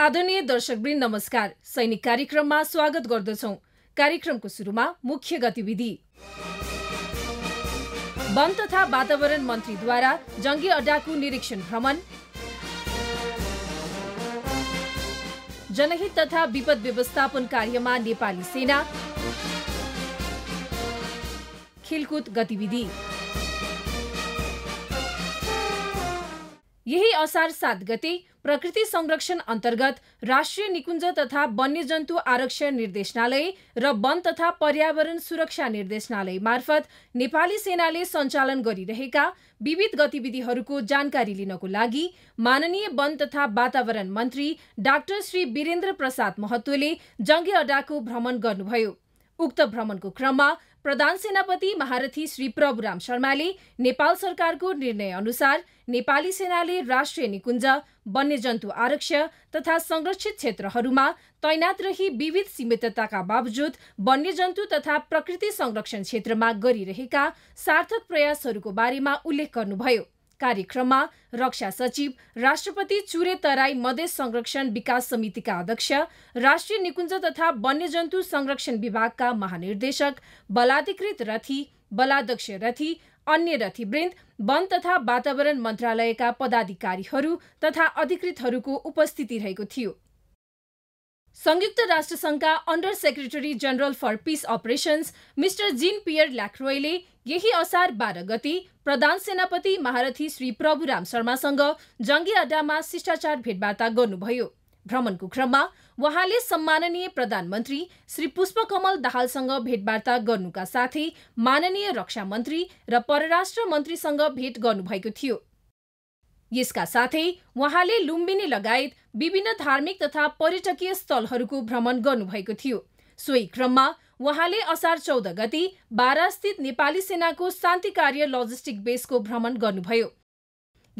आदरणीय दर्शकवृन्द नमस्कार सैनिक कार्यक्रममा स्वागत गर्दछौ कार्यक्रमको सुरुमा मुख्य गतिविधि वन तथा वातावरण मन्त्रीद्वारा जङ्गी अड्डाको निरीक्षण भ्रमण जनहित तथा विपद व्यवस्थापन कार्यमा नेपाली सेना खेलकुद गतिविधि यही असार सात गते प्रकृति संरक्षण अन्तर्गत राष्ट्रिय निकुञ्ज तथा वन्यजन्तु आरक्षण निर्देशनालय र वन तथा पर्यावरण सुरक्षा निर्देशनालय मार्फत नेपाली सेनाले सञ्चालन गरिरहेका विविध गतिविधिहरूको जानकारी लिनको लागि माननीय वन तथा वातावरण मन्त्री डाक्टर श्री वीरेन्द्र प्रसाद महतोले जङ्गे अड्डाको भ्रमण गर्नुभयो उक्त भ्रमणको क्रममा प्रधान सेनापति महारथी श्री प्रभुराम शर्माले नेपाल सरकारको निर्णय अनुसार नेपाली सेनाले राष्ट्रिय निकुञ्ज वन्यजन्तु आरक्ष तथा संरक्षित क्षेत्रहरूमा तैनात रही विविध सीमितताका बावजुद वन्यजन्तु तथा प्रकृति संरक्षण क्षेत्रमा गरिरहेका सार्थक प्रयासहरूको बारेमा उल्लेख गर्नुभयो कार्यक्रममा रक्षा सचिव राष्ट्रपति चुरे तराई मधेस संरक्षण विकास समितिका अध्यक्ष राष्ट्रिय निकुञ्ज तथा वन्यजन्तु संरक्षण विभागका महानिर्देशक बलाधिकृत रथी बलाध्यक्ष रथी अन्य रथीवृन्द वन तथा वातावरण मन्त्रालयका पदाधिकारीहरू तथा अधिकृतहरूको उपस्थिति रहेको थियो संयुक्त राष्ट्रसङ्घका under secretary general for peace operations mister Jean Pierre ल्याक्रोयले यही असार बाह्र गति प्रधान सेनापति महारथी श्री प्रभुराम शर्मासँग जङ्गी अड्डामा शिष्टाचार भेटवार्ता गर्नुभयो भ्रमणको क्रममा उहाँले सम्माननीय प्रधानमन्त्री श्री पुष्पकमल दाहालसँग भेटवार्ता गर्नुका साथै माननीय रक्षा मन्त्री र परराष्ट्र मन्त्रीसँग भेट गर्नुभएको थियो यसका साथै उहाँले लुम्बिनी लगायत विभिन्न धार्मिक तथा पर्यटकीय स्थलहरूको भ्रमण गर्नुभएको थियो सोही क्रममा उहाँले असार चौध गति बारास्थित नेपाली सेनाको शान्ति कार्य लजिस्टिक बेसको भ्रमण गर्नुभयो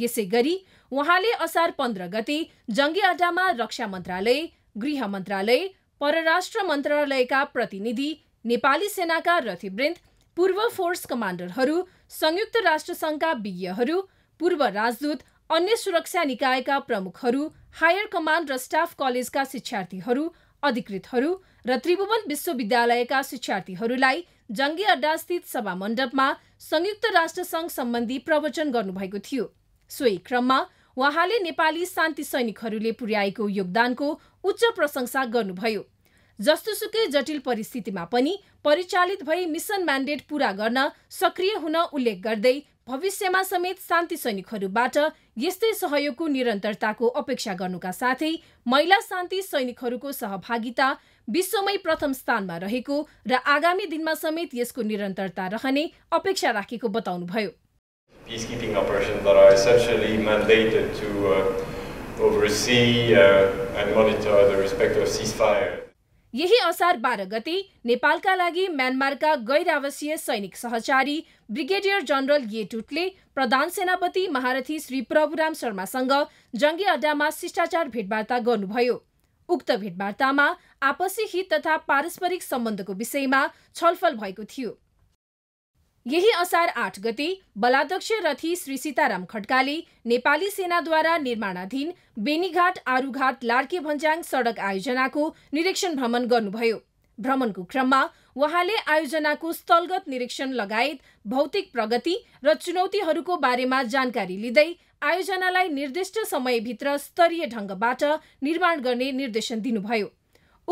यसै गरी उहाँले असार पन्ध्र गति जङ्गी अड्डामा रक्षा मन्त्रालय गृह मन्त्रालय परराष्ट्र मन्त्रालयका प्रतिनिधि नेपाली सेनाका रथिवृन्द पूर्व फोर्स कमान्डरहरू संयुक्त राष्ट्रसङ्घका विज्ञहरू पूर्व राजदूत अन्य सुरक्षा निकायका प्रमुखहरू हायर कमान्ड र स्टाफ कलेजका शिक्षार्थीहरू अधिकृतहरू र त्रिभुवन विश्वविद्यालयका शिक्षार्थीहरूलाई जङ्गी अड्डास्थित सभा मण्डपमा संयुक्त राष्ट्र सम्बन्धी प्रवचन गर्नुभएको थियो सोही क्रममा उहाँले नेपाली शान्ति सैनिकहरूले पुर्याएको योगदानको उच्च प्रशंसा गर्नुभयो जस्तोसुकै जटिल परिस्थितिमा पनि परिचालित भई मिसन म्यान्डेट पूरा गर्न सक्रिय हुन उल्लेख गर्दै भविष्यमा समेत शान्ति सैनिकहरूबाट यस्तै सहयोगको निरन्तरताको अपेक्षा गर्नुका साथै महिला शान्ति सैनिकहरूको सहभागिता विश्वमै प्रथम स्थानमा रहेको र आगामी दिनमा समेत यसको निरन्तरता रहने अपेक्षा राखेको बताउनुभयो यही असार बाह्र गते नेपालका लागि म्यानमारका आवासीय सैनिक सहचारी ब्रिगेडियर जनरल येटुटले प्रधान सेनापति महारथी श्री प्रभुराम शर्मासँग जङ्गी अड्डामा शिष्टाचार भेटवार्ता गर्नुभयो उक्त भेटवार्तामा आपसी हित तथा पारस्परिक सम्बन्धको विषयमा छलफल भएको थियो यही असार आठ गते बलाध्यक्ष रथी श्री सीताराम खड्काले नेपाली सेनाद्वारा निर्माणाधीन बेनीघाट आरूघाट लार्के भन्ज्याङ सडक आयोजनाको निरीक्षण भ्रमण गर्नुभयो भ्रमणको क्रममा उहाँले आयोजनाको स्थलगत निरीक्षण लगायत भौतिक प्रगति र चुनौतीहरूको बारेमा जानकारी लिँदै आयोजनालाई निर्दिष्ट समयभित्र स्तरीय ढंगबाट निर्माण गर्ने निर्देशन दिनुभयो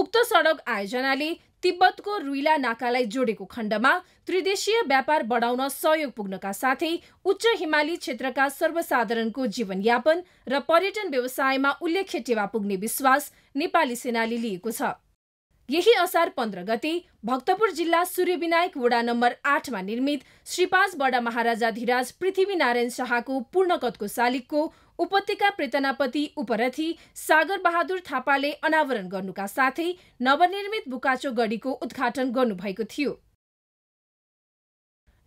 उक्त सडक आयोजनाले तिब्बतको रुइला नाकालाई जोडेको खण्डमा त्रिदेशीय व्यापार बढाउन सहयोग पुग्नका साथै उच्च हिमाली क्षेत्रका सर्वसाधारणको जीवनयापन र पर्यटन व्यवसायमा उल्लेख्य टेवा पुग्ने विश्वास नेपाली सेनाले लिएको छ यही असार पन्ध्र गते भक्तपुर जिल्ला सूर्यविनायक वडा नम्बर आठमा निर्मित श्रीपाँच बडा महाराजा धीराज पृथ्वीनारायण शाहको पूर्णकतको शालिगको उपत्यका प्रेतनापति उपरथी सागर बहादुर थापाले अनावरण गर्नुका साथै नवनिर्मित बुकाचो गढीको उद्घाटन गर्नुभएको थियो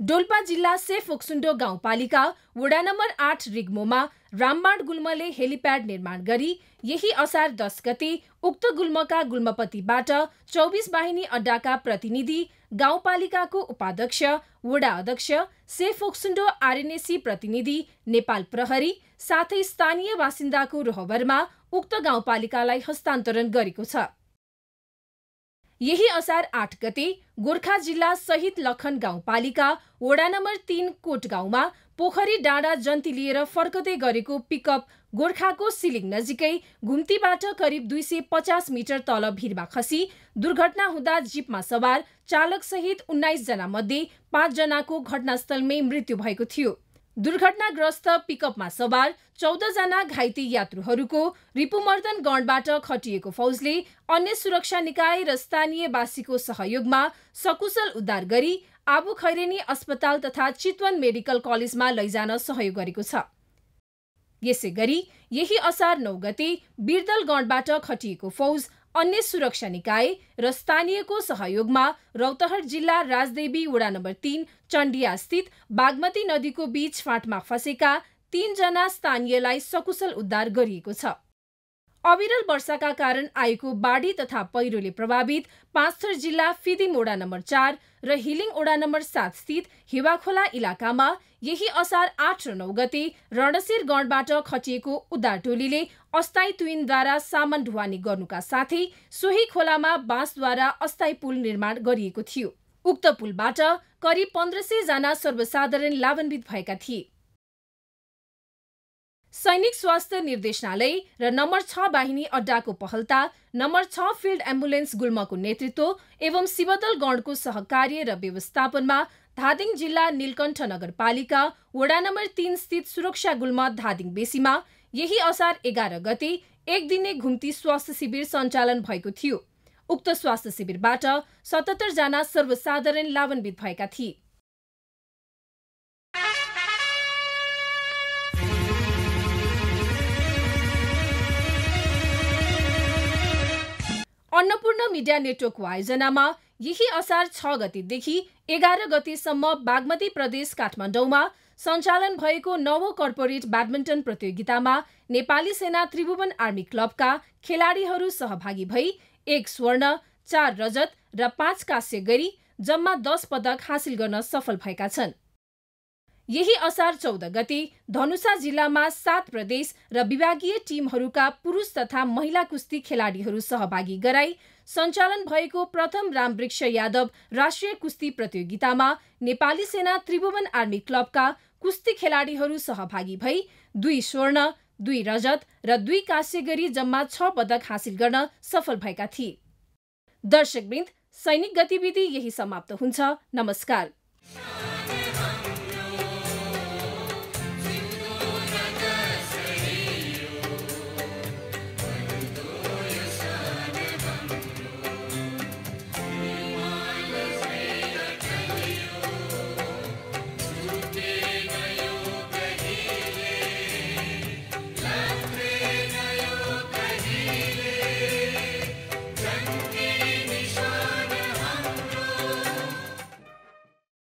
डोल्पा जिल्ला सेफोक्सुन्डो गाउँपालिका वडा नम्बर आठ रिग्मोमा रामबाण गुल्मले हेलिप्याड निर्माण गरी यही असार दस गते उक्त गुल्मका गुल्मपतिबाट चौबिस वाहिनी अड्डाका प्रतिनिधि गाउँपालिकाको उपाध्यक्ष वडा अध्यक्ष सेफोक्सुन्डो आरएनएसी प्रतिनिधि नेपाल प्रहरी साथै स्थानीय बासिन्दाको रोहबरमा उक्त गाउँपालिकालाई हस्तान्तरण गरेको छ यही असार आठ गते गोर्खा जिल्ला सहित लखन गाउँपालिका वडा नम्बर तिन कोट गाउँमा पोखरी डाँडा जन्ती लिएर फर्कदै गरेको पिकअप गोर्खाको सिलिङ नजिकै घुम्तीबाट करिब दुई सय पचास मिटर तल भिरमा खसी दुर्घटना हुँदा जीपमा सवार चालकसहित उन्नाइसजना मध्ये पाँचजनाको घटनास्थलमै मृत्यु भएको थियो दुर्घटनाग्रस्त पिकअपमा सवार चौधजना घाइते यात्रुहरूको गण्डबाट खटिएको फौजले अन्य सुरक्षा निकाय र स्थानीयवासीको सहयोगमा सकुशल उद्धार गरी आबु खैरेनी अस्पताल तथा चितवन मेडिकल कलेजमा लैजान सहयोग गरेको छ यसै गरी यही असार नौ गते गणबाट खटिएको फौज अन्य सुरक्षा निकाय र स्थानीयको सहयोगमा रौतहट जिल्ला राजदेवी वडा नम्बर तीन चण्डियास्थित बागमती नदीको बीच फाँटमा फँसेका तीनजना स्थानीयलाई सकुशल उद्धार गरिएको छ अविरल वर्षाका कारण आएको बाढी तथा पहिरोले प्रभावित पाँचथर जिल्ला फिदिङ ओडा नम्बर चार र हिलिङ ओडा नम्बर सात स्थित हिवाखोला इलाकामा यही असार आठ र नौ गते रणशिर गणबाट खटिएको उद्धार टोलीले अस्थायी तुइनद्वारा सामान ढुवानी गर्नुका साथै सोही खोलामा बाँसद्वारा अस्थायी पुल निर्माण गरिएको थियो उक्त पुलबाट करिब पन्ध्र जना सर्वसाधारण लाभान्वित भएका थिए सैनिक स्वास्थ्य निर्देशनालय र नम्बर छ बाहिनी अड्डाको पहलता नम्बर छ फिल्ड एम्बुलेन्स गुल्मको नेतृत्व एवं शिवदल गणको सहकार्य र व्यवस्थापनमा धादिङ जिल्ला निलकण्ठ नगरपालिका वडा नम्बर तीन स्थित सुरक्षा गुल्म धादिङ बेसीमा यही असार एघार गते एक दिने घुम्ती स्वास्थ्य शिविर सञ्चालन भएको थियो उक्त स्वास्थ्य शिविरबाट सतहत्तरजना सर्वसाधारण लाभान्वित भएका थिए अन्नपूर्ण मिडिया नेटवर्कको आयोजनामा यही असार छ गतिदेखि एघार गतिसम्म बागमती प्रदेश काठमाडौँमा सञ्चालन भएको नवो कर्पोरेट ब्याडमिन्टन प्रतियोगितामा नेपाली सेना त्रिभुवन आर्मी क्लबका खेलाडीहरू सहभागी भई एक स्वर्ण चार रजत र पाँच काँस्य गरी जम्मा दस पदक हासिल गर्न सफल भएका छन् यही असार चौध गते धनुषा जिल्लामा सात प्रदेश र विभागीय टिमहरूका पुरुष तथा महिला कुस्ती खेलाडीहरू सहभागी गराई सञ्चालन भएको प्रथम रामवृक्ष यादव राष्ट्रिय कुस्ती प्रतियोगितामा नेपाली सेना त्रिभुवन आर्मी क्लबका कुस्ती खेलाडीहरू सहभागी भई दुई स्वर्ण दुई रजत र दुई काँस्य गरी जम्मा छ पदक हासिल गर्न सफल भएका थिए दर्शकवृन्द सैनिक गतिविधि यही समाप्त हुन्छ नमस्कार